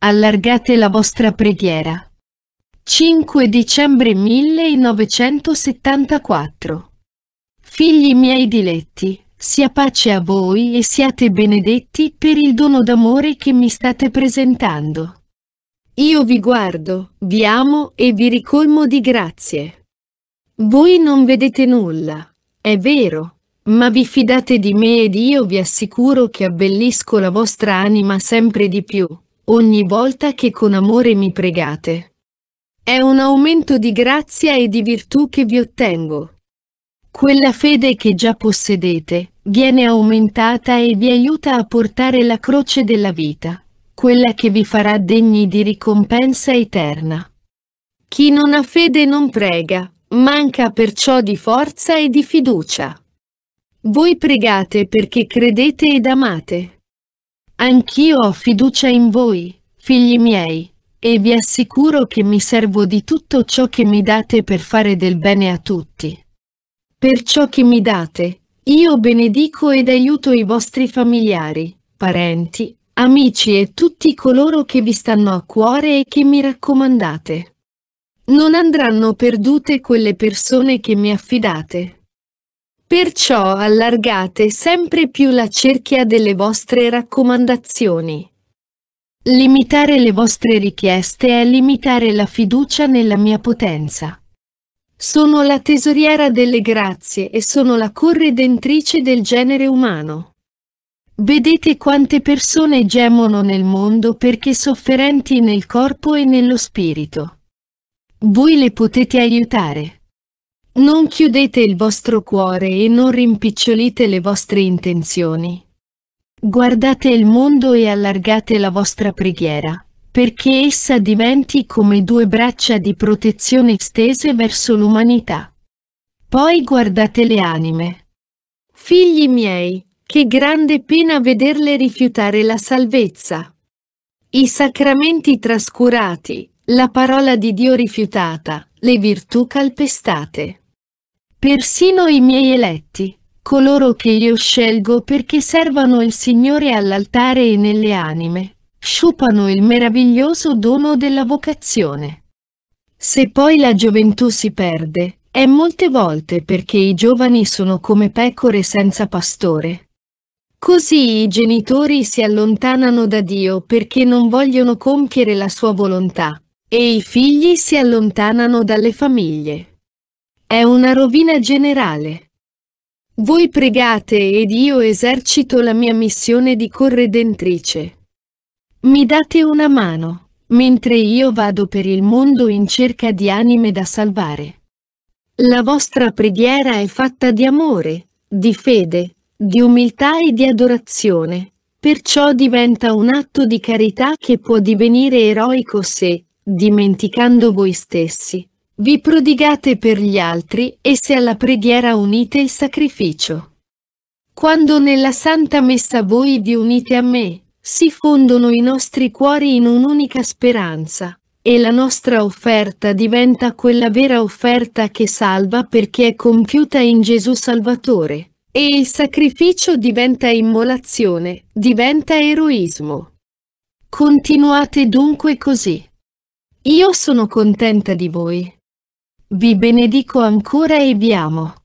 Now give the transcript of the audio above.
Allargate la vostra preghiera. 5 dicembre 1974 Figli miei diletti, sia pace a voi e siate benedetti per il dono d'amore che mi state presentando. Io vi guardo, vi amo e vi ricolmo di grazie. Voi non vedete nulla, è vero, ma vi fidate di me ed io vi assicuro che abbellisco la vostra anima sempre di più ogni volta che con amore mi pregate. È un aumento di grazia e di virtù che vi ottengo. Quella fede che già possedete, viene aumentata e vi aiuta a portare la croce della vita, quella che vi farà degni di ricompensa eterna. Chi non ha fede non prega, manca perciò di forza e di fiducia. Voi pregate perché credete ed amate. Anch'io ho fiducia in voi, figli miei, e vi assicuro che mi servo di tutto ciò che mi date per fare del bene a tutti. Per ciò che mi date, io benedico ed aiuto i vostri familiari, parenti, amici e tutti coloro che vi stanno a cuore e che mi raccomandate. Non andranno perdute quelle persone che mi affidate. Perciò allargate sempre più la cerchia delle vostre raccomandazioni. Limitare le vostre richieste è limitare la fiducia nella mia potenza. Sono la tesoriera delle grazie e sono la corredentrice del genere umano. Vedete quante persone gemono nel mondo perché sofferenti nel corpo e nello spirito. Voi le potete aiutare. Non chiudete il vostro cuore e non rimpicciolite le vostre intenzioni. Guardate il mondo e allargate la vostra preghiera, perché essa diventi come due braccia di protezione stese verso l'umanità. Poi guardate le anime. Figli miei, che grande pena vederle rifiutare la salvezza. I sacramenti trascurati, la parola di Dio rifiutata, le virtù calpestate. Persino i miei eletti, coloro che io scelgo perché servano il Signore all'altare e nelle anime, sciupano il meraviglioso dono della vocazione. Se poi la gioventù si perde, è molte volte perché i giovani sono come pecore senza pastore. Così i genitori si allontanano da Dio perché non vogliono compiere la sua volontà, e i figli si allontanano dalle famiglie. È una rovina generale. Voi pregate ed io esercito la mia missione di corredentrice. Mi date una mano, mentre io vado per il mondo in cerca di anime da salvare. La vostra preghiera è fatta di amore, di fede, di umiltà e di adorazione, perciò diventa un atto di carità che può divenire eroico se, dimenticando voi stessi, vi prodigate per gli altri e se alla preghiera unite il sacrificio. Quando nella Santa Messa voi vi unite a me, si fondono i nostri cuori in un'unica speranza, e la nostra offerta diventa quella vera offerta che salva perché è compiuta in Gesù Salvatore, e il sacrificio diventa immolazione, diventa eroismo. Continuate dunque così. Io sono contenta di voi. Vi benedico ancora e vi amo.